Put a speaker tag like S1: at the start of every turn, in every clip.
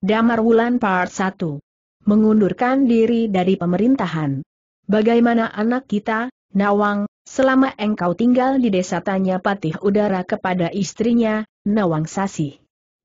S1: Damar Wulan Part 1. Mengundurkan diri dari pemerintahan. Bagaimana anak kita, Nawang, selama engkau tinggal di desa tanya patih udara kepada istrinya, Nawang Sasih.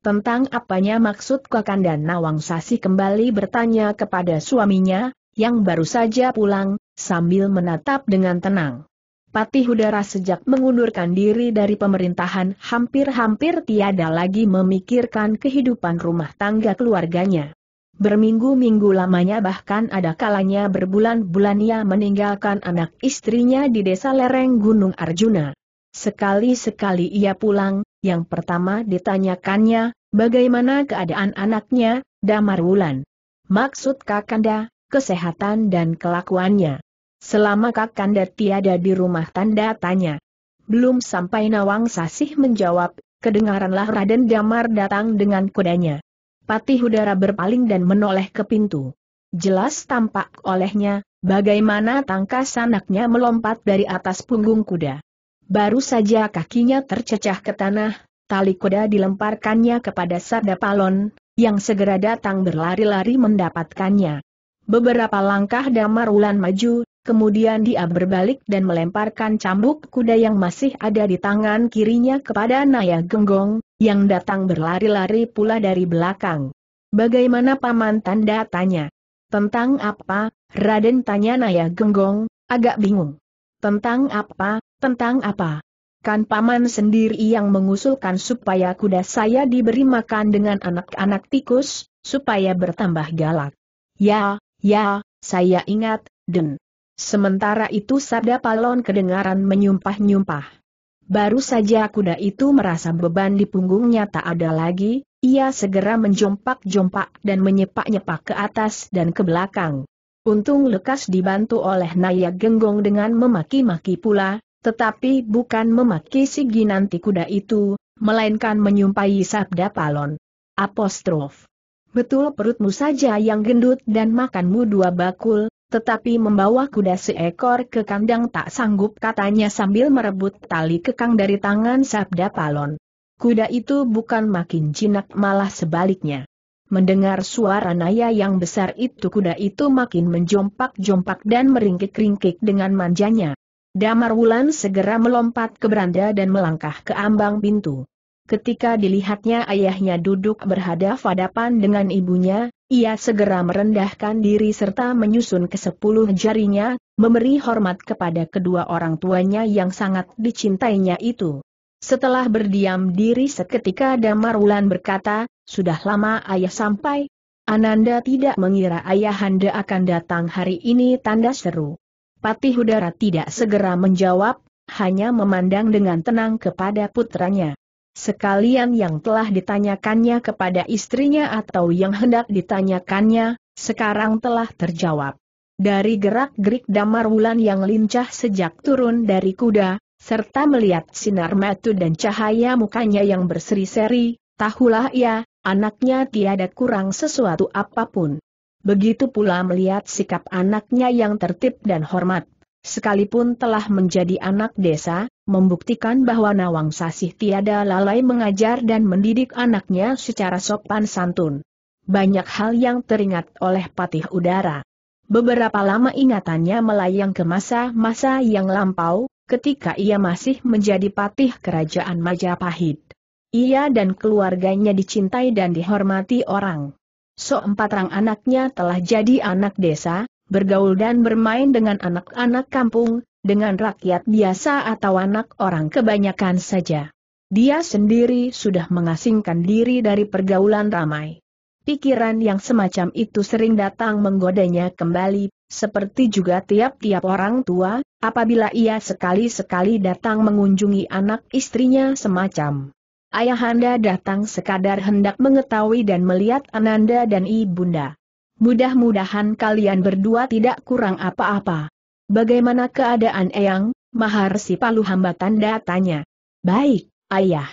S1: Tentang apanya maksud Kakanda Nawang Sasih kembali bertanya kepada suaminya, yang baru saja pulang, sambil menatap dengan tenang. Patih Udara sejak mengundurkan diri dari pemerintahan hampir-hampir tiada lagi memikirkan kehidupan rumah tangga keluarganya. Berminggu-minggu lamanya bahkan ada kalanya berbulan-bulan ia meninggalkan anak istrinya di desa lereng Gunung Arjuna. Sekali-sekali ia pulang, yang pertama ditanyakannya, bagaimana keadaan anaknya, Damar Wulan. Maksud Kakanda, kesehatan dan kelakuannya. Selama Kakanda tiada di rumah tanda tanya. Belum sampai Nawang Sasih menjawab, kedengaranlah Raden Damar datang dengan kudanya. Patih udara berpaling dan menoleh ke pintu. Jelas tampak olehnya, bagaimana tangkas anaknya melompat dari atas punggung kuda. Baru saja kakinya tercecah ke tanah, tali kuda dilemparkannya kepada Palon, yang segera datang berlari-lari mendapatkannya. Beberapa langkah Damar Ulan maju, Kemudian dia berbalik dan melemparkan cambuk kuda yang masih ada di tangan kirinya kepada Naya Genggong, yang datang berlari-lari pula dari belakang. Bagaimana paman tanda tanya? Tentang apa? Raden tanya Naya Genggong, agak bingung. Tentang apa? Tentang apa? Kan paman sendiri yang mengusulkan supaya kuda saya diberi makan dengan anak-anak tikus, supaya bertambah galak. Ya, ya, saya ingat, Den. Sementara itu Sabda Palon kedengaran menyumpah-nyumpah. Baru saja kuda itu merasa beban di punggungnya tak ada lagi, ia segera menjompak-jompak dan menyepak-nyepak ke atas dan ke belakang. Untung lekas dibantu oleh Naya Genggong dengan memaki-maki pula, tetapi bukan memaki si ginanti kuda itu, melainkan menyumpahi sabda palon. Apostrof. Betul perutmu saja yang gendut dan makanmu dua bakul, tetapi membawa kuda seekor ke kandang tak sanggup katanya sambil merebut tali kekang dari tangan Sabda Palon. Kuda itu bukan makin jinak malah sebaliknya. Mendengar suara Naya yang besar itu kuda itu makin menjompak-jompak dan meringkik-ringkik dengan manjanya. Damar Wulan segera melompat ke beranda dan melangkah ke ambang pintu. Ketika dilihatnya ayahnya duduk berhadap-hadapan dengan ibunya, ia segera merendahkan diri serta menyusun ke sepuluh jarinya, memberi hormat kepada kedua orang tuanya yang sangat dicintainya itu. Setelah berdiam diri seketika Damarulan berkata, sudah lama ayah sampai. Ananda tidak mengira ayah ayahanda akan datang hari ini tanda seru. Patih udara tidak segera menjawab, hanya memandang dengan tenang kepada putranya sekalian yang telah ditanyakannya kepada istrinya atau yang hendak ditanyakannya, sekarang telah terjawab. Dari gerak-gerik damar wulan yang lincah sejak turun dari kuda, serta melihat sinar matu dan cahaya mukanya yang berseri-seri, tahulah ia, anaknya tiada kurang sesuatu apapun. Begitu pula melihat sikap anaknya yang tertib dan hormat sekalipun telah menjadi anak desa, membuktikan bahwa Nawang Sasih tiada lalai mengajar dan mendidik anaknya secara sopan santun. Banyak hal yang teringat oleh patih udara. Beberapa lama ingatannya melayang ke masa-masa yang lampau, ketika ia masih menjadi patih kerajaan Majapahit. Ia dan keluarganya dicintai dan dihormati orang. So empat orang anaknya telah jadi anak desa, bergaul dan bermain dengan anak-anak kampung, dengan rakyat biasa atau anak orang kebanyakan saja. Dia sendiri sudah mengasingkan diri dari pergaulan ramai. Pikiran yang semacam itu sering datang menggodanya kembali, seperti juga tiap-tiap orang tua, apabila ia sekali-sekali datang mengunjungi anak istrinya semacam. Ayahanda datang sekadar hendak mengetahui dan melihat Ananda dan Ibunda. Mudah-mudahan kalian berdua tidak kurang apa-apa. Bagaimana keadaan Eyang, Maharsi Palu hamba tanda tanya. Baik, ayah.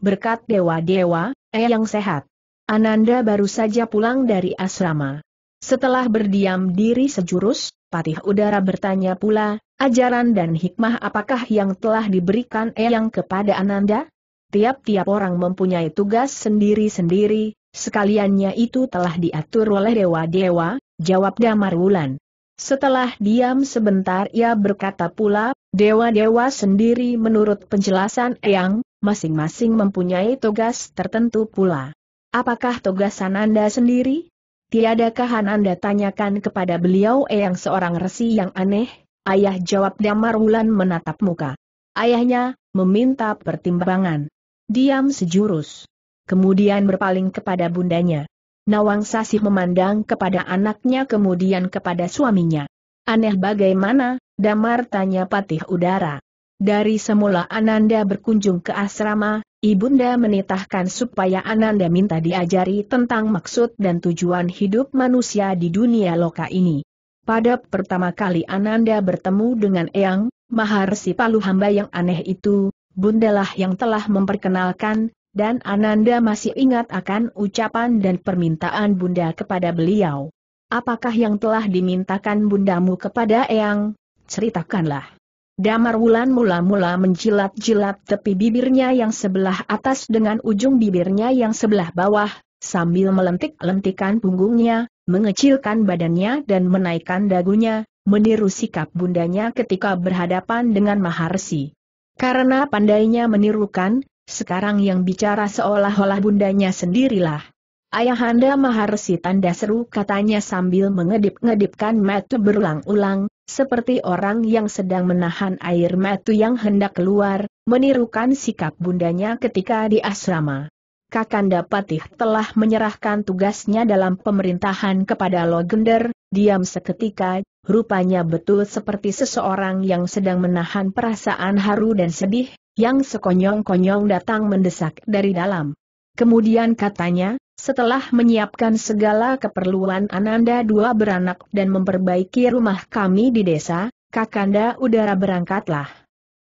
S1: Berkat dewa-dewa, Eyang sehat. Ananda baru saja pulang dari asrama. Setelah berdiam diri sejurus, Patih Udara bertanya pula, ajaran dan hikmah apakah yang telah diberikan Eyang kepada Ananda? Tiap-tiap orang mempunyai tugas sendiri-sendiri, Sekaliannya itu telah diatur oleh dewa-dewa, jawab Damar Wulan. Setelah diam sebentar ia berkata pula, dewa-dewa sendiri menurut penjelasan Eyang, masing-masing mempunyai tugas tertentu pula. Apakah tugas Anda sendiri? Tiadakah Anda tanyakan kepada beliau Eyang seorang resi yang aneh? Ayah jawab Damar Wulan menatap muka. Ayahnya, meminta pertimbangan. Diam sejurus kemudian berpaling kepada bundanya. Nawang Sasih memandang kepada anaknya kemudian kepada suaminya. Aneh bagaimana, damar tanya patih udara. Dari semula Ananda berkunjung ke asrama, Ibunda menitahkan supaya Ananda minta diajari tentang maksud dan tujuan hidup manusia di dunia loka ini. Pada pertama kali Ananda bertemu dengan Eyang, Maharsi Palu hamba yang aneh itu, Bundalah yang telah memperkenalkan, dan Ananda masih ingat akan ucapan dan permintaan Bunda kepada beliau. Apakah yang telah dimintakan bundamu kepada Eyang? Ceritakanlah. Damar Wulan mula-mula menjilat-jilat tepi bibirnya yang sebelah atas dengan ujung bibirnya yang sebelah bawah, sambil melentik-lentikan punggungnya, mengecilkan badannya dan menaikkan dagunya, meniru sikap bundanya ketika berhadapan dengan Maharsi. Karena pandainya menirukan, sekarang yang bicara seolah-olah bundanya sendirilah. Ayahanda Maharsi tanda seru katanya sambil mengedip-ngedipkan metu berulang-ulang, seperti orang yang sedang menahan air metu yang hendak keluar, menirukan sikap bundanya ketika di asrama. Kakanda Patih telah menyerahkan tugasnya dalam pemerintahan kepada Logender, diam seketika, rupanya betul seperti seseorang yang sedang menahan perasaan haru dan sedih, yang sekonyong-konyong datang mendesak dari dalam. Kemudian katanya, setelah menyiapkan segala keperluan Ananda dua beranak dan memperbaiki rumah kami di desa, Kakanda udara berangkatlah.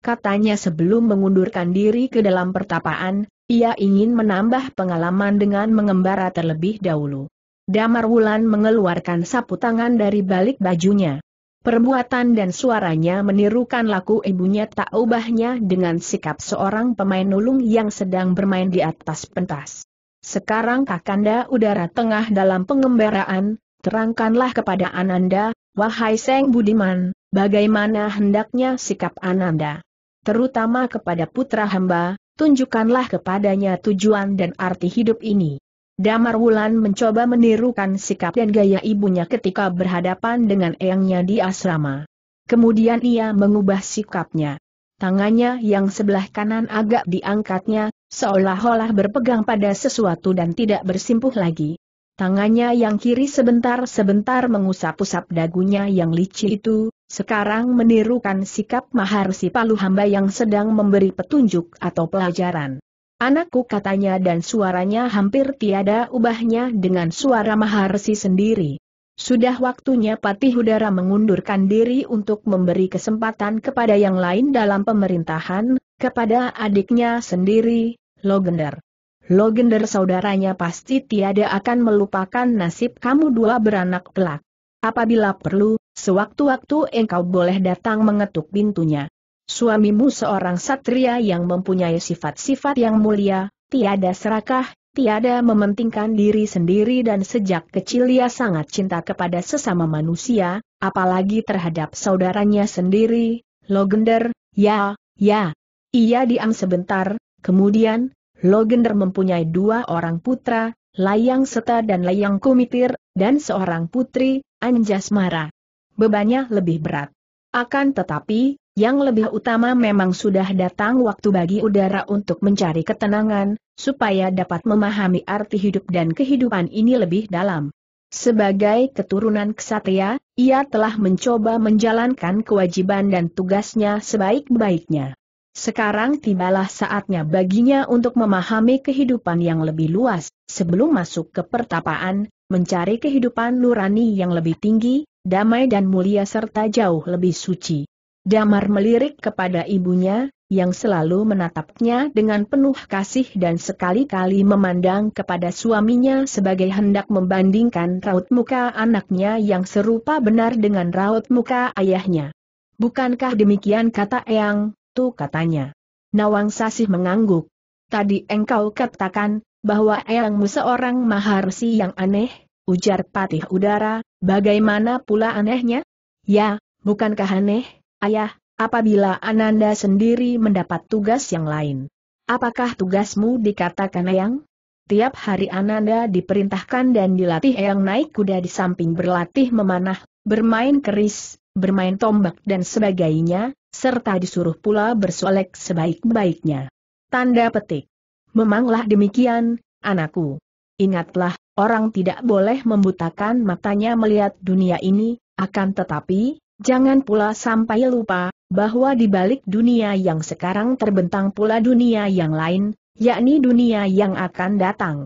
S1: Katanya sebelum mengundurkan diri ke dalam pertapaan, ia ingin menambah pengalaman dengan mengembara terlebih dahulu. Damar Wulan mengeluarkan sapu tangan dari balik bajunya. Perbuatan dan suaranya menirukan laku ibunya tak ubahnya dengan sikap seorang pemain nulung yang sedang bermain di atas pentas. Sekarang Kakanda udara tengah dalam pengembaraan, terangkanlah kepada Ananda, wahai Seng Budiman, bagaimana hendaknya sikap Ananda. Terutama kepada putra hamba, tunjukkanlah kepadanya tujuan dan arti hidup ini. Damar Wulan mencoba menirukan sikap dan gaya ibunya ketika berhadapan dengan eyangnya di asrama. Kemudian ia mengubah sikapnya. Tangannya yang sebelah kanan agak diangkatnya, seolah-olah berpegang pada sesuatu dan tidak bersimpuh lagi. Tangannya yang kiri sebentar-sebentar mengusap-usap dagunya yang licin itu, sekarang menirukan sikap Maharsi Palu hamba yang sedang memberi petunjuk atau pelajaran. Anakku katanya dan suaranya hampir tiada ubahnya dengan suara Maharsi sendiri. Sudah waktunya Patih Udara mengundurkan diri untuk memberi kesempatan kepada yang lain dalam pemerintahan, kepada adiknya sendiri, Logender. Logender saudaranya pasti tiada akan melupakan nasib kamu dua beranak kelak. Apabila perlu, sewaktu-waktu engkau boleh datang mengetuk pintunya. Suamimu seorang satria yang mempunyai sifat-sifat yang mulia, tiada serakah, tiada mementingkan diri sendiri dan sejak kecil ia sangat cinta kepada sesama manusia, apalagi terhadap saudaranya sendiri, Logender, ya, ya. Ia diam sebentar, kemudian, Logender mempunyai dua orang putra, Layang Seta dan Layang Kumitir, dan seorang putri, Anjasmara. Bebannya lebih berat. Akan tetapi, yang lebih utama memang sudah datang waktu bagi udara untuk mencari ketenangan, supaya dapat memahami arti hidup dan kehidupan ini lebih dalam. Sebagai keturunan kesatria, ia telah mencoba menjalankan kewajiban dan tugasnya sebaik-baiknya. Sekarang tibalah saatnya baginya untuk memahami kehidupan yang lebih luas, sebelum masuk ke pertapaan, mencari kehidupan nurani yang lebih tinggi, damai dan mulia serta jauh lebih suci. Damar melirik kepada ibunya, yang selalu menatapnya dengan penuh kasih dan sekali-kali memandang kepada suaminya sebagai hendak membandingkan raut muka anaknya yang serupa benar dengan raut muka ayahnya. Bukankah demikian kata Eyang, tu katanya. Nawang Sasih mengangguk. Tadi engkau katakan, bahwa Eyangmu seorang maharsi yang aneh, ujar Patih Udara, bagaimana pula anehnya? Ya, bukankah aneh? Ayah, apabila Ananda sendiri mendapat tugas yang lain. Apakah tugasmu dikatakan Eyang? Tiap hari Ananda diperintahkan dan dilatih Eyang naik kuda di samping berlatih memanah, bermain keris, bermain tombak dan sebagainya, serta disuruh pula bersolek sebaik-baiknya. Tanda petik. Memanglah demikian, anakku. Ingatlah, orang tidak boleh membutakan matanya melihat dunia ini, akan tetapi, Jangan pula sampai lupa, bahwa di balik dunia yang sekarang terbentang pula dunia yang lain, yakni dunia yang akan datang.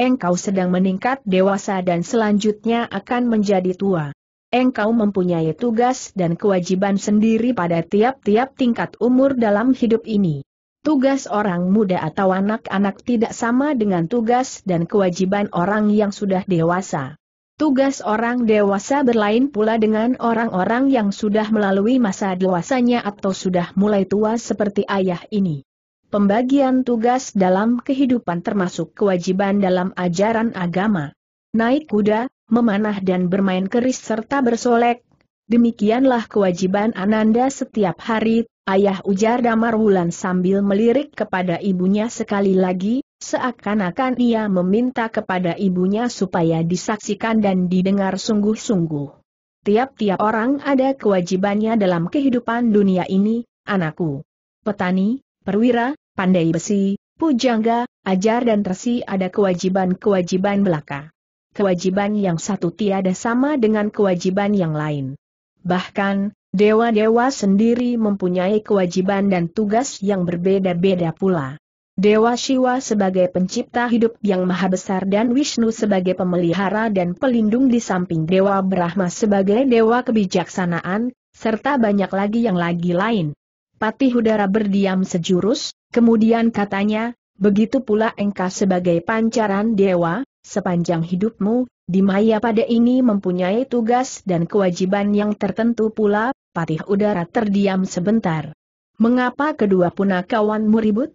S1: Engkau sedang meningkat dewasa dan selanjutnya akan menjadi tua. Engkau mempunyai tugas dan kewajiban sendiri pada tiap-tiap tingkat umur dalam hidup ini. Tugas orang muda atau anak-anak tidak sama dengan tugas dan kewajiban orang yang sudah dewasa. Tugas orang dewasa berlain pula dengan orang-orang yang sudah melalui masa dewasanya atau sudah mulai tua seperti ayah ini. Pembagian tugas dalam kehidupan termasuk kewajiban dalam ajaran agama. Naik kuda, memanah dan bermain keris serta bersolek, demikianlah kewajiban Ananda setiap hari, ayah ujar Damar Wulan sambil melirik kepada ibunya sekali lagi, seakan-akan ia meminta kepada ibunya supaya disaksikan dan didengar sungguh-sungguh. Tiap-tiap orang ada kewajibannya dalam kehidupan dunia ini, anakku. Petani, perwira, pandai besi, pujangga, ajar dan resi ada kewajiban-kewajiban belaka. Kewajiban yang satu tiada sama dengan kewajiban yang lain. Bahkan, dewa-dewa sendiri mempunyai kewajiban dan tugas yang berbeda-beda pula. Dewa Shiva sebagai pencipta hidup yang maha besar dan Wisnu sebagai pemelihara dan pelindung di samping Dewa Brahma sebagai dewa kebijaksanaan, serta banyak lagi yang lagi lain. Patih Udara berdiam sejurus, kemudian katanya, begitu pula engkau sebagai pancaran dewa, Sepanjang hidupmu, di Maya pada ini mempunyai tugas dan kewajiban yang tertentu pula, patih udara terdiam sebentar. Mengapa kedua punakawanmu ribut?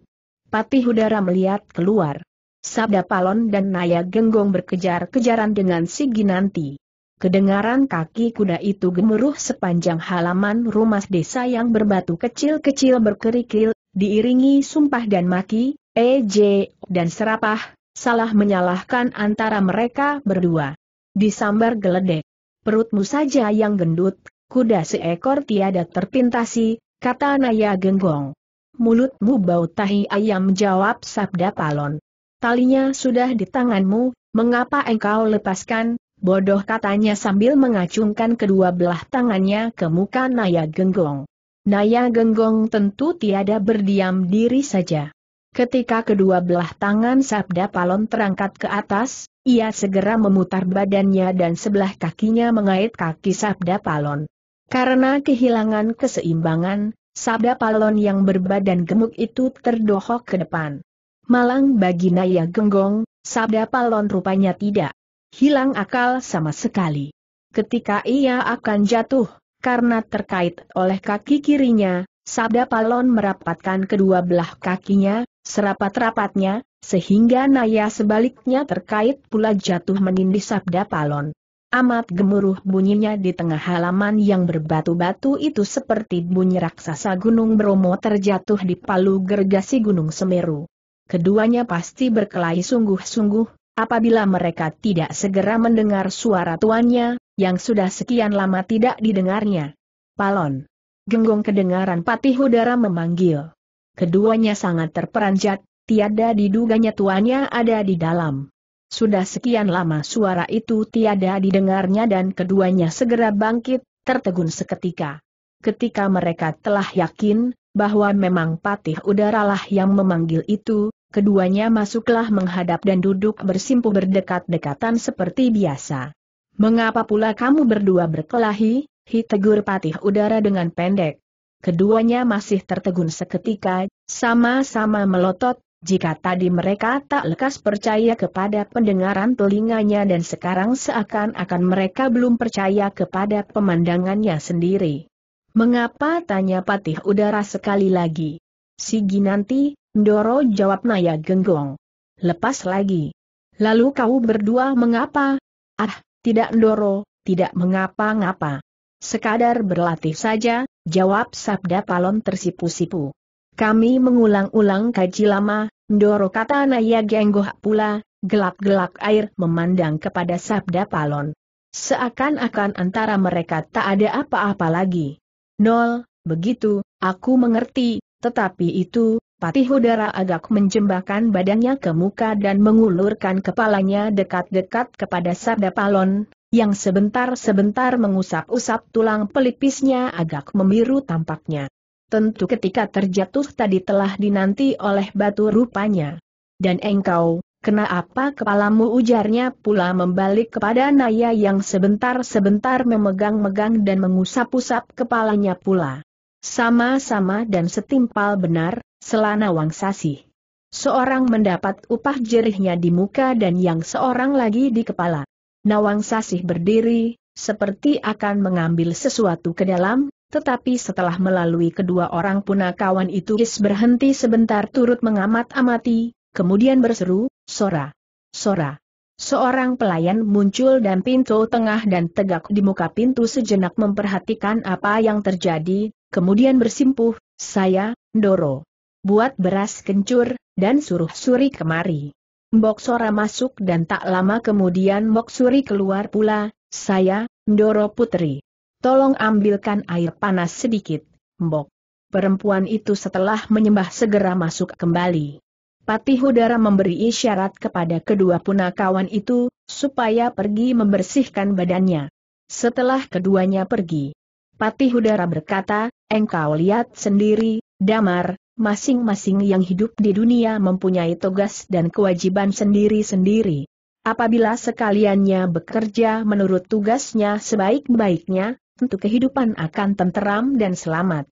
S1: Patih udara melihat keluar. Sabda Palon dan Naya Genggong berkejar-kejaran dengan si Ginanti. Kedengaran kaki kuda itu gemuruh sepanjang halaman rumah desa yang berbatu kecil-kecil berkerikil, diiringi sumpah dan maki, ej, dan serapah, salah menyalahkan antara mereka berdua. Disambar geledek. Perutmu saja yang gendut, kuda seekor tiada terpintasi, kata Naya Genggong. Mulutmu bau tahi ayam jawab sabda palon. Talinya sudah di tanganmu, mengapa engkau lepaskan, bodoh katanya sambil mengacungkan kedua belah tangannya ke muka Naya Genggong. Naya Genggong tentu tiada berdiam diri saja. Ketika kedua belah tangan Sabda Palon terangkat ke atas, ia segera memutar badannya dan sebelah kakinya mengait kaki Sabda Palon. Karena kehilangan keseimbangan, Sabda Palon yang berbadan gemuk itu terdohok ke depan. Malang bagi Naya Genggong, Sabda Palon rupanya tidak hilang akal sama sekali. Ketika ia akan jatuh, karena terkait oleh kaki kirinya, Sabda Palon merapatkan kedua belah kakinya, serapat-rapatnya, sehingga naya sebaliknya terkait pula jatuh menindih Sabda Palon. Amat gemuruh bunyinya di tengah halaman yang berbatu-batu itu seperti bunyi raksasa Gunung Bromo terjatuh di palu gergasi Gunung Semeru. Keduanya pasti berkelahi sungguh-sungguh, apabila mereka tidak segera mendengar suara tuannya, yang sudah sekian lama tidak didengarnya. Palon genggong kedengaran patih udara memanggil. Keduanya sangat terperanjat, tiada diduganya tuannya ada di dalam. Sudah sekian lama suara itu tiada didengarnya dan keduanya segera bangkit, tertegun seketika. Ketika mereka telah yakin, bahwa memang patih udaralah yang memanggil itu, keduanya masuklah menghadap dan duduk bersimpu berdekat-dekatan seperti biasa. Mengapa pula kamu berdua berkelahi? Hi tegur patih udara dengan pendek. Keduanya masih tertegun seketika, sama-sama melotot, jika tadi mereka tak lekas percaya kepada pendengaran telinganya dan sekarang seakan-akan mereka belum percaya kepada pemandangannya sendiri. Mengapa tanya patih udara sekali lagi? Sigi nanti, Ndoro jawab Naya Genggong. Lepas lagi. Lalu kau berdua mengapa? Ah, tidak Ndoro, tidak mengapa-ngapa. Sekadar berlatih saja, jawab Sabda Palon tersipu-sipu. Kami mengulang-ulang kaji lama, Ndoro kata Naya Genggoh pula, gelap-gelap air memandang kepada Sabda Palon. Seakan-akan antara mereka tak ada apa-apa lagi. Nol, begitu, aku mengerti, tetapi itu, Patih Udara agak menjembakan badannya ke muka dan mengulurkan kepalanya dekat-dekat kepada Sabda Palon, yang sebentar-sebentar mengusap-usap tulang pelipisnya agak memiru tampaknya. Tentu ketika terjatuh tadi telah dinanti oleh batu rupanya. Dan engkau, kenapa kepalamu ujarnya pula membalik kepada Naya yang sebentar-sebentar memegang-megang dan mengusap-usap kepalanya pula. Sama-sama dan setimpal benar, selana Wangsasi. Seorang mendapat upah jerihnya di muka dan yang seorang lagi di kepala. Nawang Sasih berdiri, seperti akan mengambil sesuatu ke dalam, tetapi setelah melalui kedua orang punakawan itu Is berhenti sebentar turut mengamat-amati, kemudian berseru, Sora! Sora! Seorang pelayan muncul dan pintu tengah dan tegak di muka pintu sejenak memperhatikan apa yang terjadi, kemudian bersimpuh, saya, Doro. Buat beras kencur, dan suruh suri kemari. Mbok Sora masuk dan tak lama kemudian Mbok keluar pula, saya, Ndoro Putri. Tolong ambilkan air panas sedikit, Mbok. Perempuan itu setelah menyembah segera masuk kembali. Patih Udara memberi isyarat kepada kedua punakawan itu, supaya pergi membersihkan badannya. Setelah keduanya pergi, Patih Udara berkata, engkau lihat sendiri, Damar, masing-masing yang hidup di dunia mempunyai tugas dan kewajiban sendiri-sendiri. Apabila sekaliannya bekerja menurut tugasnya sebaik-baiknya, tentu kehidupan akan tenteram dan selamat.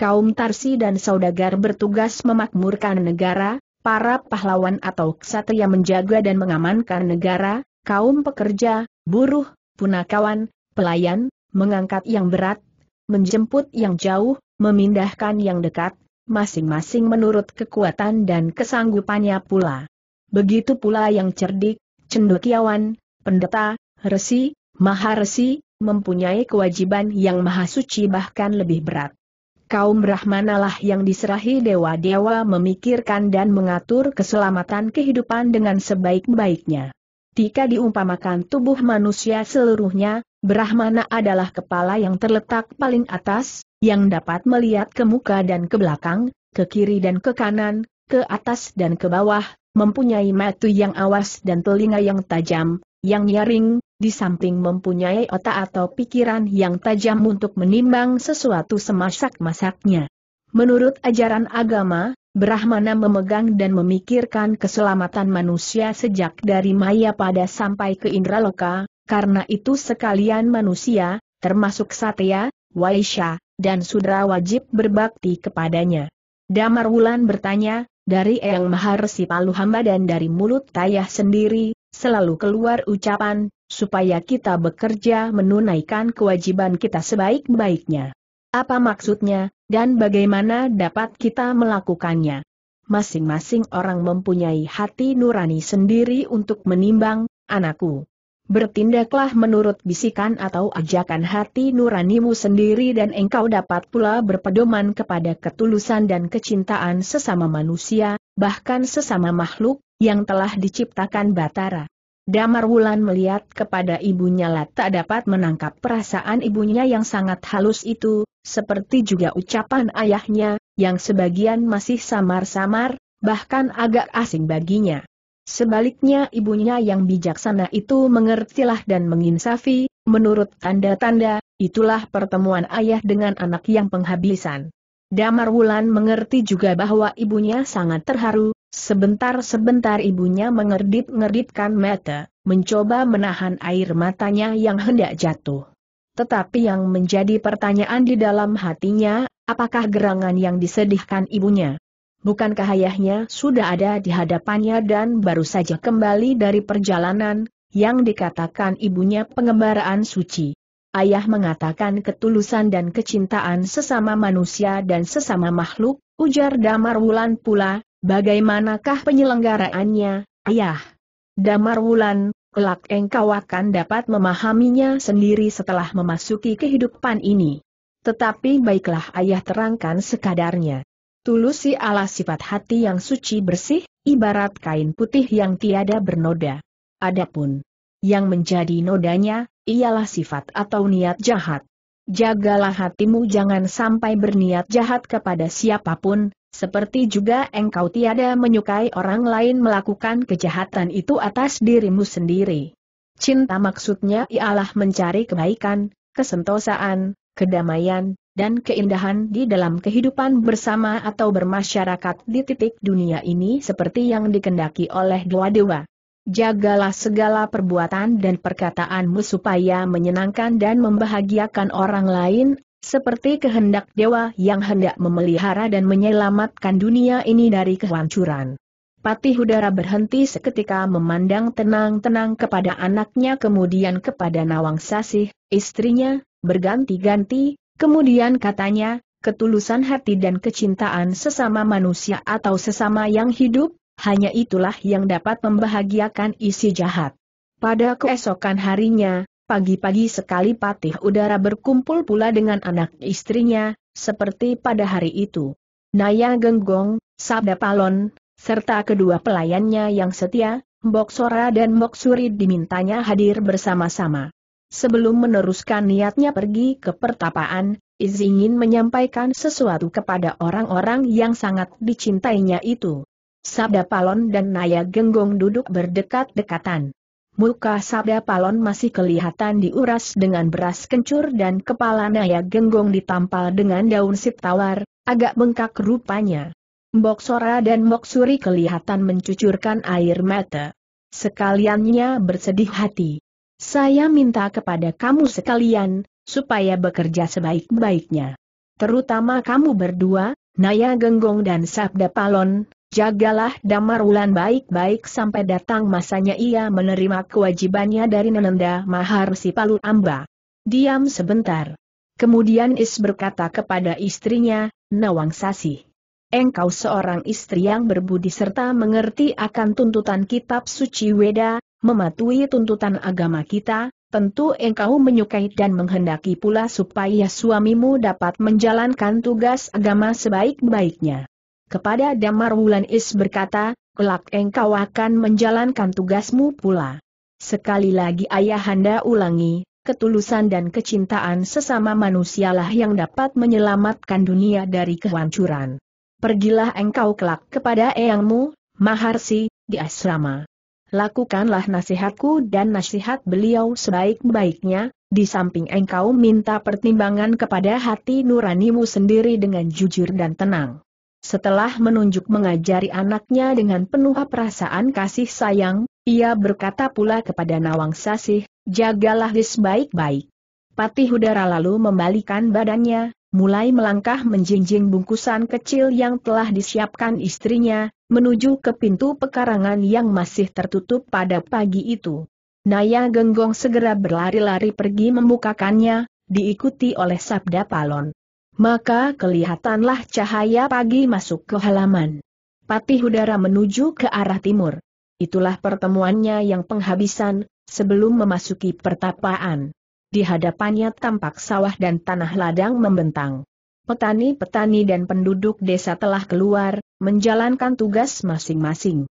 S1: Kaum Tarsi dan Saudagar bertugas memakmurkan negara, para pahlawan atau ksatria menjaga dan mengamankan negara, kaum pekerja, buruh, punakawan, pelayan, mengangkat yang berat, menjemput yang jauh, memindahkan yang dekat, masing-masing menurut kekuatan dan kesanggupannya pula. Begitu pula yang cerdik, cendekiawan, pendeta, resi, maharesi, mempunyai kewajiban yang maha suci bahkan lebih berat. Kaum Brahmanalah yang diserahi dewa-dewa memikirkan dan mengatur keselamatan kehidupan dengan sebaik-baiknya. Tika diumpamakan tubuh manusia seluruhnya, Brahmana adalah kepala yang terletak paling atas, yang dapat melihat ke muka dan ke belakang, ke kiri dan ke kanan, ke atas dan ke bawah, mempunyai mata yang awas dan telinga yang tajam, yang nyaring, di samping mempunyai otak atau pikiran yang tajam untuk menimbang sesuatu semasak-masaknya. Menurut ajaran agama, Brahmana memegang dan memikirkan keselamatan manusia sejak dari maya pada sampai ke Indraloka, karena itu sekalian manusia, termasuk Satya, Waisya, dan sudra wajib berbakti kepadanya. Damar Wulan bertanya, dari Eyang Maharsi Palu hamba dan dari mulut Tayah sendiri, selalu keluar ucapan, supaya kita bekerja menunaikan kewajiban kita sebaik-baiknya. Apa maksudnya, dan bagaimana dapat kita melakukannya? Masing-masing orang mempunyai hati nurani sendiri untuk menimbang, anakku bertindaklah menurut bisikan atau ajakan hati nuranimu sendiri dan engkau dapat pula berpedoman kepada ketulusan dan kecintaan sesama manusia, bahkan sesama makhluk, yang telah diciptakan Batara. Damar Wulan melihat kepada ibunya lah tak dapat menangkap perasaan ibunya yang sangat halus itu, seperti juga ucapan ayahnya, yang sebagian masih samar-samar, bahkan agak asing baginya. Sebaliknya ibunya yang bijaksana itu mengertilah dan menginsafi, menurut tanda-tanda, itulah pertemuan ayah dengan anak yang penghabisan. Damar Wulan mengerti juga bahwa ibunya sangat terharu, sebentar-sebentar ibunya mengerdip-ngerdipkan mata, mencoba menahan air matanya yang hendak jatuh. Tetapi yang menjadi pertanyaan di dalam hatinya, apakah gerangan yang disedihkan ibunya? Bukankah ayahnya sudah ada di hadapannya dan baru saja kembali dari perjalanan, yang dikatakan ibunya pengembaraan suci? Ayah mengatakan ketulusan dan kecintaan sesama manusia dan sesama makhluk, ujar Damar Wulan pula, bagaimanakah penyelenggaraannya, ayah? Damar Wulan, kelak engkau akan dapat memahaminya sendiri setelah memasuki kehidupan ini. Tetapi baiklah ayah terangkan sekadarnya. Tulusi ala sifat hati yang suci bersih, ibarat kain putih yang tiada bernoda. Adapun yang menjadi nodanya, ialah sifat atau niat jahat. Jagalah hatimu jangan sampai berniat jahat kepada siapapun, seperti juga engkau tiada menyukai orang lain melakukan kejahatan itu atas dirimu sendiri. Cinta maksudnya ialah mencari kebaikan, kesentosaan, kedamaian, dan keindahan di dalam kehidupan bersama atau bermasyarakat di titik dunia ini seperti yang dikendaki oleh dua dewa. Jagalah segala perbuatan dan perkataanmu supaya menyenangkan dan membahagiakan orang lain, seperti kehendak dewa yang hendak memelihara dan menyelamatkan dunia ini dari kehancuran. Patih udara berhenti seketika memandang tenang-tenang kepada anaknya kemudian kepada Nawang Sasih, istrinya, berganti-ganti, Kemudian katanya, ketulusan hati dan kecintaan sesama manusia atau sesama yang hidup, hanya itulah yang dapat membahagiakan isi jahat. Pada keesokan harinya, pagi-pagi sekali patih udara berkumpul pula dengan anak istrinya, seperti pada hari itu. Naya Genggong, Sabda Palon, serta kedua pelayannya yang setia, Sora dan Moksuri dimintanya hadir bersama-sama. Sebelum meneruskan niatnya pergi ke pertapaan, Iz ingin menyampaikan sesuatu kepada orang-orang yang sangat dicintainya itu. Sabda Palon dan Naya Genggong duduk berdekat-dekatan. Muka Sabda Palon masih kelihatan diuras dengan beras kencur dan kepala Naya Genggong ditampal dengan daun sip tawar, agak bengkak rupanya. Mbok Sora dan Mbok Suri kelihatan mencucurkan air mata. Sekaliannya bersedih hati. Saya minta kepada kamu sekalian, supaya bekerja sebaik-baiknya. Terutama kamu berdua, Naya Genggong dan Sabda Palon, jagalah Damarulan baik-baik sampai datang masanya ia menerima kewajibannya dari Nenenda Maharsi Sipalu Amba. Diam sebentar. Kemudian Is berkata kepada istrinya, Nawang Sasi. Engkau seorang istri yang berbudi serta mengerti akan tuntutan kitab suci Weda, mematuhi tuntutan agama kita, tentu engkau menyukai dan menghendaki pula supaya suamimu dapat menjalankan tugas agama sebaik-baiknya. Kepada Damar Wulan Is berkata, kelak engkau akan menjalankan tugasmu pula. Sekali lagi ayahanda ulangi, ketulusan dan kecintaan sesama manusialah yang dapat menyelamatkan dunia dari kehancuran. Pergilah engkau kelak kepada eyangmu, Maharsi, di asrama lakukanlah nasihatku dan nasihat beliau sebaik-baiknya, di samping engkau minta pertimbangan kepada hati nuranimu sendiri dengan jujur dan tenang. Setelah menunjuk mengajari anaknya dengan penuh perasaan kasih sayang, ia berkata pula kepada Nawang Sasih, jagalah dis baik-baik. Patih Udara lalu membalikan badannya, mulai melangkah menjinjing bungkusan kecil yang telah disiapkan istrinya, menuju ke pintu pekarangan yang masih tertutup pada pagi itu. Naya Genggong segera berlari-lari pergi membukakannya, diikuti oleh Sabda Palon. Maka kelihatanlah cahaya pagi masuk ke halaman. Patih udara menuju ke arah timur. Itulah pertemuannya yang penghabisan, sebelum memasuki pertapaan. Di hadapannya tampak sawah dan tanah ladang membentang. Petani-petani dan penduduk desa telah keluar, menjalankan tugas masing-masing.